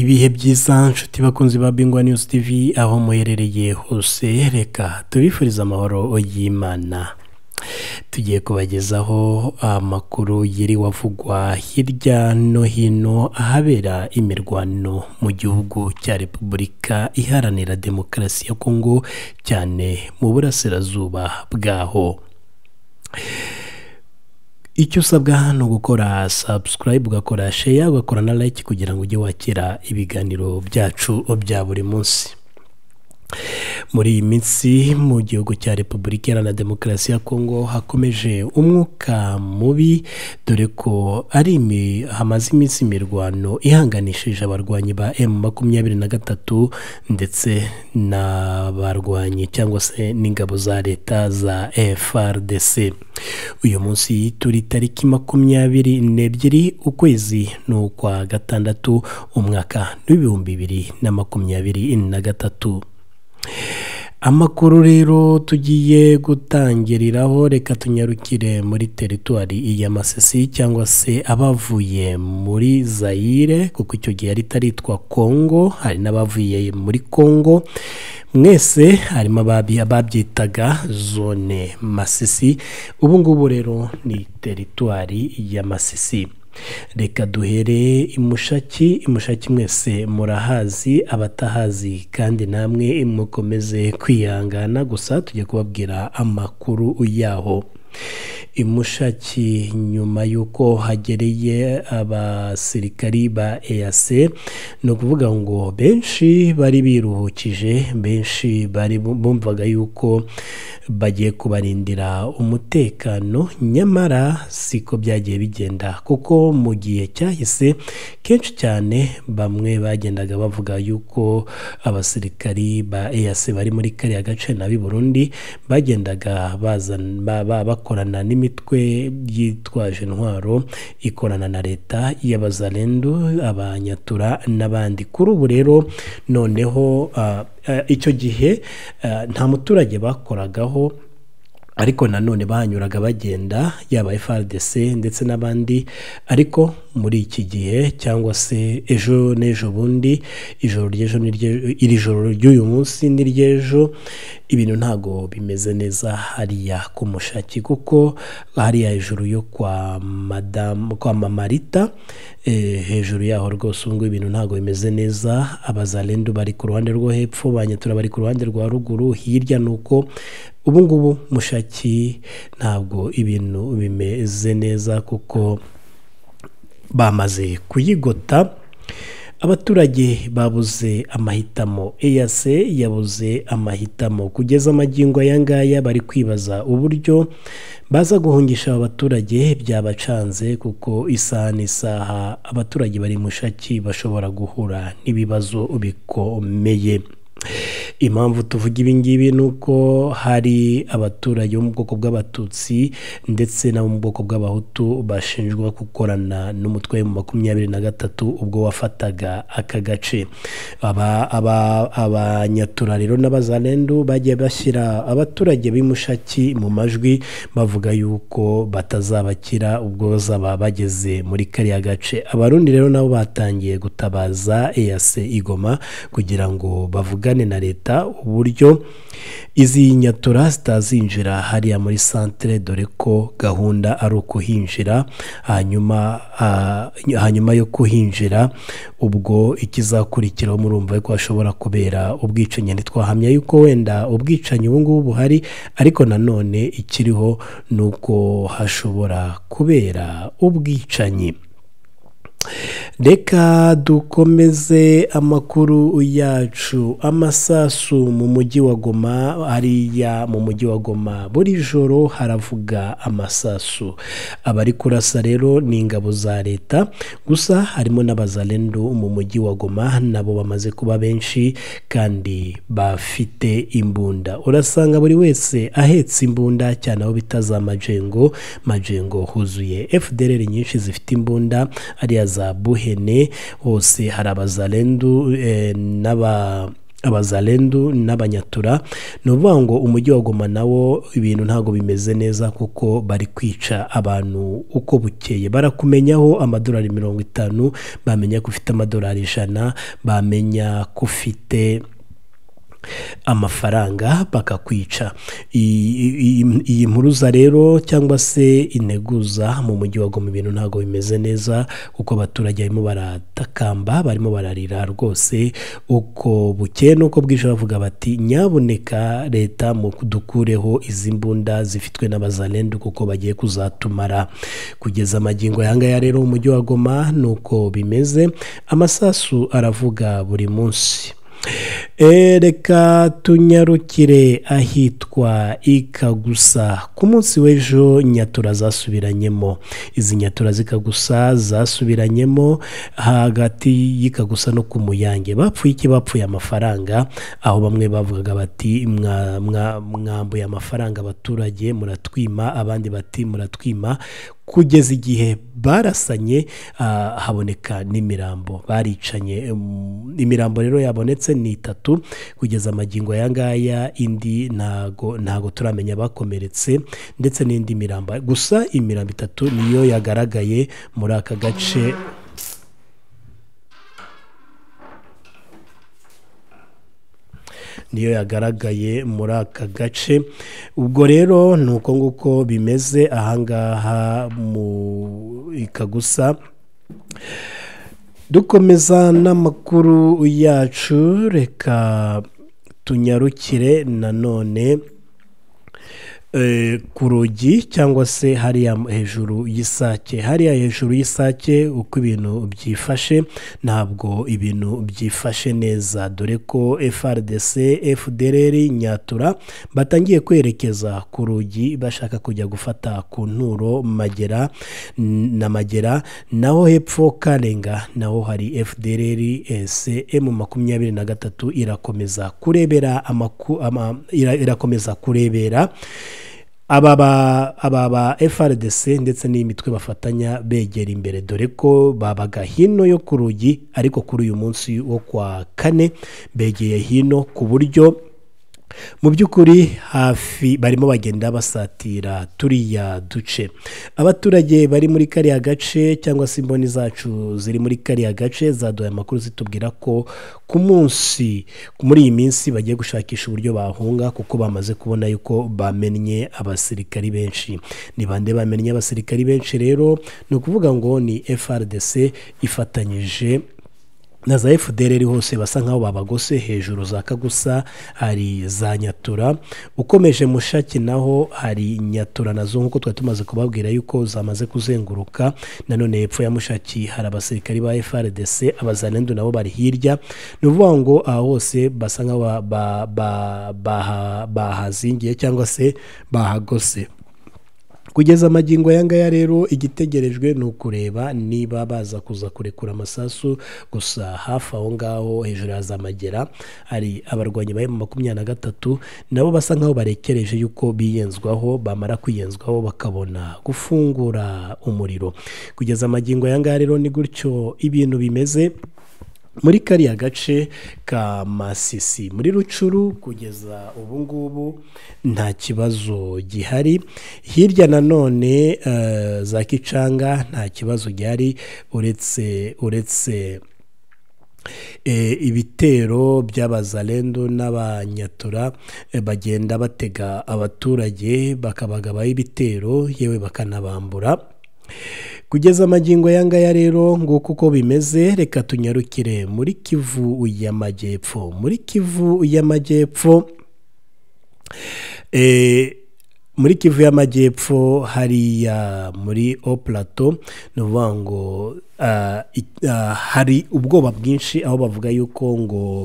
ibihe byiza nshuti bakunzi ba bingwa News TV aho muherereye hose reka tubifuriza amahoro y'imana tugiye kubagezaho amakuru wavugwa hirya no hino ahabera imirwano mu gihugu cya repubulika iharanira demokarasi ya kongo cyane mu burasirazuba bwaho icyo usabwa hano gukora sabusikarayibu ugakora sheya ugakora na layike kugira ngo ujye wakira ibiganiro byacu bya buri munsi muri iyi minsi mu gihugu cya repubulika iharanira demokarasi ya kongo hakomeje umwuka mubi dore ko ari hamaze iminsi imirwano ihanganishije abarwanyi ba M makumyabiri na gatatu ndetse n'abarwanyi cyangwa se n'ingabo za leta za frdc uyu munsi turi tariki makumyabiri n'ebyiri ukwezi ni ukwa gatandatu umwaka w'ibihumbi bibiri na makumyabiri na gatatu amakuru rero tugiye gutangiriraho reka tunyarukire muri teritwari ya masisi cyangwa se abavuye muri zayire kuko icyo gihe yari itaritwa kongo hari n'abavuye muri kongo mwese harimo ababyitaga zone masisi ubu ngubu rero ni teritwari ya masisi reka duhereye imushaki imushaki mwese murahazi abatahazi kandi namwe mukomeze kwihangana gusa tujye kubabwira amakuru yaho imushaki nyuma y'uko hagereye abasirikari ba eyase ni ukuvuga ngo benshi bari biruhukije benshi bari bumvaga yuko bagiye kubarindira umutekano nyamara siko byagiye bigenda kuko mu gihe cyahise kenshi cyane bamwe bagendaga bavuga yuko abasirikari ba eyase bari muri kariya gace na b'i burundi bagendaga bazana bakorana n'imitwe yitwaje intwaro ikorana na leta y'abazarendo abanyatura n'abandi kuri ubu rero noneho ah, ah, icyo gihe ah, nta muturage bakoragaho ariko nanone bahanyuraga bagenda yaba FRDC ndetse n'abandi ariko muri iki gihe cyangwa se ejo n'ejo bundi ijoro ry'ejo iri joro ry'uyu munsi n'iry'ejo ibintu ntago bimeze neza hariya ku mushaki kuko hariya hejuru yo kwa madamu kwa mamarita eh, hejuru yaho rwose ubu ibintu ntago bimeze neza abazarendu bari ku ruhande rwo hepfo banyatura bari ku ruhande rwa ruguru hirya ni uko ubu ngubu mushaki ntabwo ibintu bimeze neza kuko bamaze kuyigota abaturage babuze amahitamo eyase yabuze amahitamo kugeza amagingo aya ngaya bari kwibaza uburyo baza guhungisha abaturage byabacanze kuko isaha n'isaha abaturage bari mushaki bashobora guhura n'ibibazo bikomeye impamvu tuvuga ibi ngibi ni uko hari abaturage bo mu bwoko bw'abatutsi ndetse n'abo mu bwoko bw'abahutu bashinjwa gukorana n'umutwe mu makumyabiri na gatatu ubwo wafataga aka gace abanyatura rero na'bazanendu bagiye bashyira abaturage b'imushaki mu majwi bavuga yuko batazabakira ubwo bazaba bageze muri kariya gace abarundi rero nabo batangiye gutabaza eyase igoma kugira ngo bavugane na leta leta uburyo izi nyatura zitazinjira hariya muri santire dore ko gahunda ari ukuhinjira hanyuma ah, hanyuma yo kuhinjira ubwo ikizakurikiraho murumva ko hashobora kubera ubwicanyi ntitwahamya yuko wenda ubwicanyi ubu ngubu buhari ariko nanone ikiriho ni uko hashobora kubera ubwicanyi reka dukomeze amakuru yacu amasasu mu mujyi wa goma ariya mu mujyi wa goma buri joro haravuga amasasu abari kurasa rero ni ingabo za leta gusa harimo n'abazarendo mu mujyi wa goma nabo bamaze kuba benshi kandi bafite imbunda urasanga buri wese ahetse imbunda cyane aho bita za majengo majengo huzuye fdr nyinshi zifite imbunda ariya za buhene hose hari abazarendu eh, n'aba abazarendu n'abanyatura ni ukuvuga ngo umujyi wa goma nawo ibintu ntabwo bimeze neza kuko bari kwica abantu uko bukeye barakumenyaho amadolari mirongo itanu bamenya ko ufite amadolari ijana bamenya ko ufite amafaranga bakakwica iyi mpuruza rero cyangwa se integuza mu mujyi wa goma ibintu ntabwo bimeze neza kuko abaturage barimo baratakamba barimo bararira rwose uko bukeye nuko bwije bavuga bati nyaboneka leta mu dukureho izi mbunda zifitwe n'abazarendu kuko bagiye kuzatumara kugeza amagingo aya ngaya rero mu mujyi wa goma ni uko bimeze amasasu aravuga buri munsi reka tunyarukire ahitwa ikagusa ku munsi w'ejo nyatura zasubiranyemo izi nyatura zikagusa zasubiranyemo hagati y'ikagusa no ku muyange bapfuye iki bapfuye amafaranga aho bamwe bavugaga bati mwambuye amafaranga abaturage muratwima abandi bati muratwima kugeza igihe barasanye ah, haboneka n'imirambo baricanye imirambo rero yabonetse ni itatu kugeza amagingo aya ngaya indi ntago ntago turamenya abakomeretse ndetse n'indi mirambo gusa imirambo itatu niyo yagaragaye muri aka gace niyo yagaragaye muri aka gace ubwo rero ni uko nguko bimeze ahangaha mu ikagusa dukomeza n'amakuru yacu reka tunyarukire nanone Eh, ku rugi cyangwa se hariya hejuru y'isake hariya hejuru y'isake uko ibintu byifashe ntabwo ibintu byifashe neza dore ko frdc fdr nyatura batangiye kwerekeza ku rugi bashaka kujya gufata ku nturo magera na magera naho hepfo karenga naho hari fdr sm makumyabiri na gatatu irakomeza kurebera amakuru irakomeza kurebera aba ba frdc ndetse n'imitwe bafatanya begera imbere dore ko babaga hino yo ku rugi ariko kuri uyu munsi wo kwa kane begeye hino ku buryo mu by'ukuri hafi barimo bagenda basatira turiya duce abaturage bari muri kariya gace cyangwa se imboni zacu ziri muri kariya gace zaduhaye amakuru zitubwira ko ku munsi muri iyi minsi bagiye gushakisha uburyo bahunga kuko bamaze kubona yuko bamennye abasirikari benshi ni bande bamennye abasirikari benshi rero ni ukuvuga ngo ni frdc ifatanyije na za fdr hose basa nkaho babagose hejuru za kagusa hari za nyatura ukomeje mushaki naho hari nyatura nazo nk'uko twari tumaze kubabwira yuko zamaze kuzenguruka nanone hepfo ya mushaki hari abasirikari ba frdc abazanendu nabo bari hirya ni ukuvuga ngo aha hose basa nkaho bahazingiye cyangwa se bahagose kugeza amagingo aya ngaya rero igitegerejwe ni ukureba niba baza kuza kurekura amasasu gusa hafi aho ngaho hejuru hazamagera hari abarwanyi ba mu makumyabiri na gatatu nabo basa nkaho barekereje yuko biyenzwaho bamara kwiyenzwaho bakabona gufungura umuriro kugeza amagingo aya rero ni gutyo ibintu bimeze muri kariya gace ka masisi muri rucuru kugeza ubu ngubu nta kibazo gihari hirya nanone eh, za kicanga nta kibazo gihari uretse uretse eh, ibitero by’abazalendo n'abanyatura eh, bagenda batega abaturage bakabagabaho ibitero yewe bakanabambura kugeza amagingo ngaya rero nguko uko bimeze reka tunyarukire muri kivu y'amajyepfo muri kivu y'amajyepfo eh, muri kivu y'amajyepfo hariya muri o plateau ni ukuvuga ngo Uh, uh, hari ubwoba bwinshi aho bavuga yuko ngo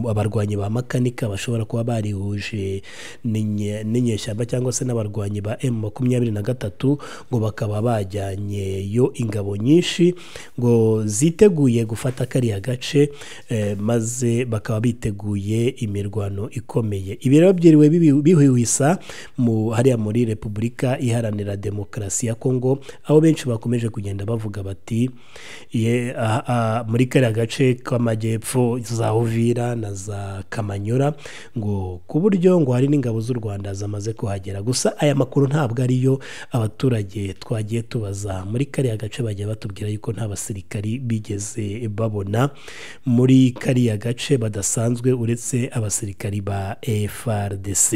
uh, abarwanyi ba makanika bashobora kuba barihuje n'inyeshyamba cyangwa se n'abarwanyi ba emu makumyabiri na gatatu ngo bakaba bajyanyeyo ingabo nyinshi ngo ziteguye gufata kariya gace eh, maze bakaba biteguye imirwano ikomeye ibi rero byiriwe bihwihwisa hariya muri repubulika iharanira demokarasi ya kongo aho benshi bakomeje kugenda bavuga bati Burayi muri kariya gace k'amajyepfo za Uvira na za Kamanyura ngo ku buryo ngo hari n'ingabo z'u Rwanda zamaze kuhagera gusa aya makuru ntabwo ariyo abaturage twagiye tubaza muri kariya gace bajya batubwira yuko nta basirikari bigeze babona muri kariya gace badasanzwe uretse abasirikari ba FRDC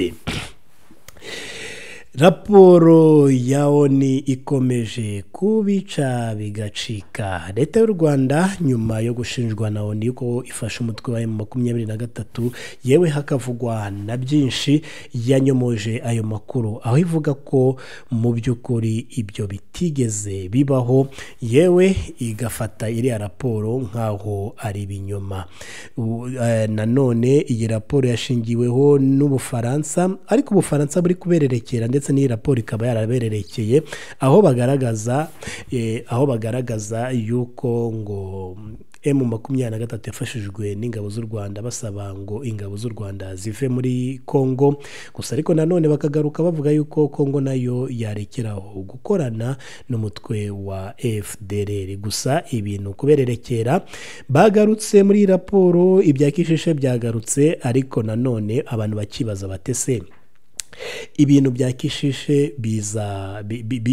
raporo ya oni ikomeje kubica bigacika leta y'u rwanda nyuma yo gushinjwa na oni ko ifashe umutwe wa makumyabiri na gatatu yewe hakavugwa na byinshi yanyomoje ayo makuru aho ivuga ko mu by'ukuri ibyo bitigeze bibaho yewe igafata iriya raporo nk'aho ari ibinyoma eh, nanone iyi raporo yashingiweho n'ubufaransa ariko ubufaransa buri kubererekera ndetse ndetse n'iyi raporo ikaba yarabererekeye aho bagaragaza eh, aho bagaragaza yuko ngo emu makumyabiri na gatatu yafashijwe n'ingabo z'u rwanda basaba ngo ingabo z'u rwanda zive muri congo gusa ariko nanone bakagaruka bavuga yuko congo nayo yarekeraho gukorana n'umutwe wa fdr gusa ibintu kubererekera bagarutse muri raporo ibya kishishe byagarutse ariko nanone abantu bakibaza batese ibintu bya kishishe biza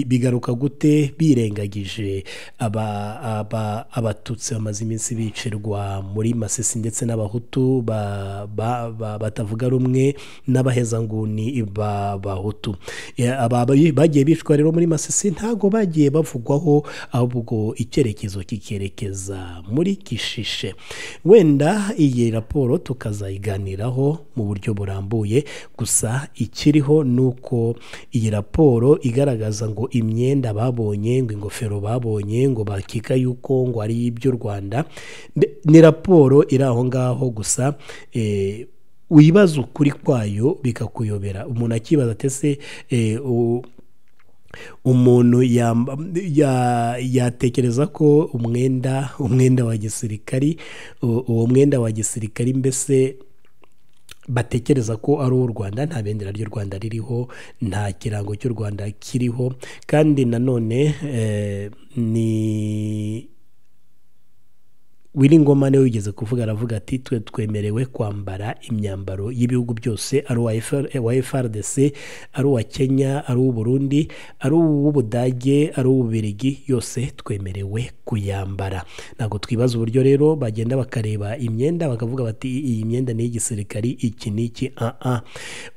bigaruka gute birengagije abatutsi bamaze iminsi bicirwa muri masisi ndetse n'abahutu batavuga rumwe n'abahezanguni b'abahutu bagiye bicwa rero muri masisi ntago bagiye bavugwaho ahubwo icyerekezo kikerekeza muri kishishe wenda iyi raporo tukazayiganiraho mu buryo burambuye gusa ikiri kiriho ni uko iyi raporo igaragaza ngo imyenda babonye ngo ingofero babonye ngo bakika yuko ngo ari iby'u rwanda ni raporo iri aho ngaho gusa wibaza eh, ukuri kwayo bikakuyobera umuntu akibaza se eh, umuntu yatekereza ko umwenda umwenda wa gisirikari uwo mwenda wa gisirikari mbese batekereza ko ari u rwanda nta bendera ry'u rwanda ririho nta kirango cy'u rwanda kiriho kandi nanone eh, ni Ngoma niwe wigeze kuvuga aravuga ati twe twemerewe kwambara imyambaro y'ibihugu byose ari uwa FRDC eh, ari uwa Kenya ari uw'Uburundi ari uw'Ubudage ari uw'Ububirigi yose twemerewe kuyambara ntabwo twibaza uburyo rero bagenda bakareba imyenda bakavuga bati iyi myenda ni iy'igisirikari iki n'iki aa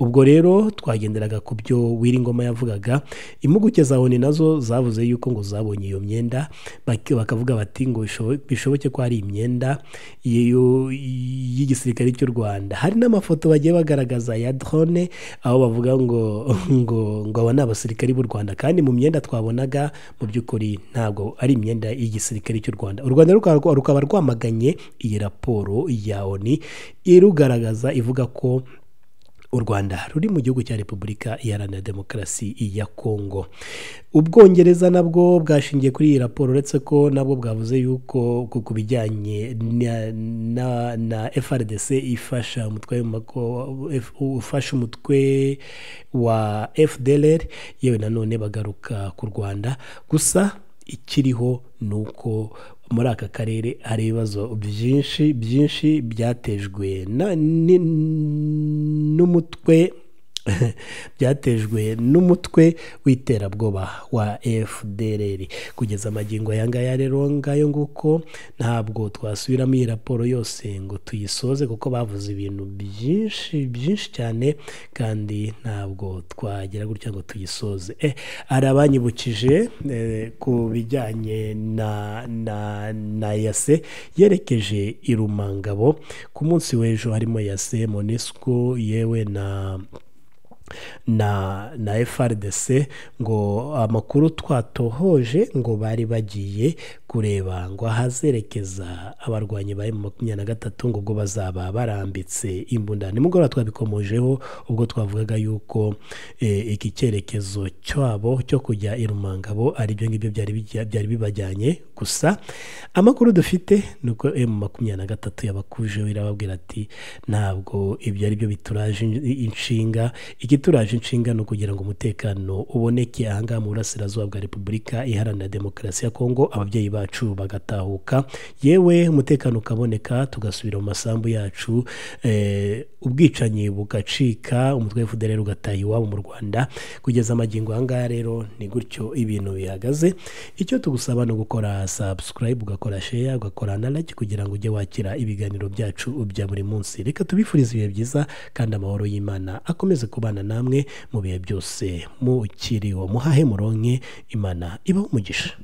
ubwo rero twagenderaga ku byo Ngoma yavugaga impuguke za ONU nazo zavuze yuko ngo zabonye iyo myenda bakavuga bati ngo bishoboke ko hari imyenda y'igisirikare cy'u rwanda hari n'amafoto bagiye bagaragaza ya drone aho bavuga ngo ngo ngo aba abasirikare b'u rwanda kandi mu myenda twabonaga mu by'ukuri ntabwo ari imyenda y'igisirikare cy'u rwanda u rwanda rukaba rwamaganye iyi raporo ya oni irugaragaza ivuga ko u rwanda ruri mu gihugu cya repubulika iharanira demokarasi ya kongo ubwongereza nabwo bwashingiye kuri iyi raporo uretse ko nabwo bwavuze yuko ku bijyanye na frdc ifasha ufasha umutwe wa fdr yewe nanone bagaruka ku rwanda gusa ikiriho ni uko muri aka karere hari ibibazo byinshi byinshi byatejwe n'umutwe byatejwe n'umutwe w'iterabwoba wa fdr kugeza amagingo aya ngaya rero ngayo nguko ntabwo twasubiramo iyi raporo yose ngo tuyisoze kuko bavuze ibintu byinshi byinshi cyane kandi ntabwo twagera gutya ngo tuyisoze eh, hari abanyibukije eh, ku bijyanye na na na yase yerekeje irumangabo ku munsi w'ejo harimo yase monesco yewe na na na frdc ngo amakuru twatohoje ngo bari bagiye kureba ngo ahazerekeza abarwanyi ba emu makumyabiri na gatatu ngo ubwo bazaba barambitse imbunda nimugoroba twabikomojeho ubwo twavugaga yuko eh, iki cyerekezo cyabo cyo kujya i rumangabo aribyo ngibyo byari bibajyanye gusa amakuru dufite ni uko emu makumyabiri na gatatu yabakujeho irababwira ati ntabwo ibyo ari byo bituraje inshinga ikituraje inshinga ni ukugira ngo umutekano uboneke ahangaha mu burasirazuba bwa repubulika iharanira demokarasi ya kongo ababyeyi bacu bacu bagatahuka yewe umutekano ukaboneka tugasubira mu masambu yacu eh, ubwicanyi bugacika umutwe w'ifuderero ugataha iwabo mu rwanda kugeza amagingo aha rero ni gutyo ibintu bihagaze icyo tugusaba ni ugukora sabusikarayibu ugakora sheya ugakora na like kugira ngo ujye wakira ibiganiro byacu bya buri munsi reka tubifurize ibihe byiza kandi amahoro y'imana akomeze kubana namwe mu bihe byose mukiriho muhahe muronke imana ibaho umugisha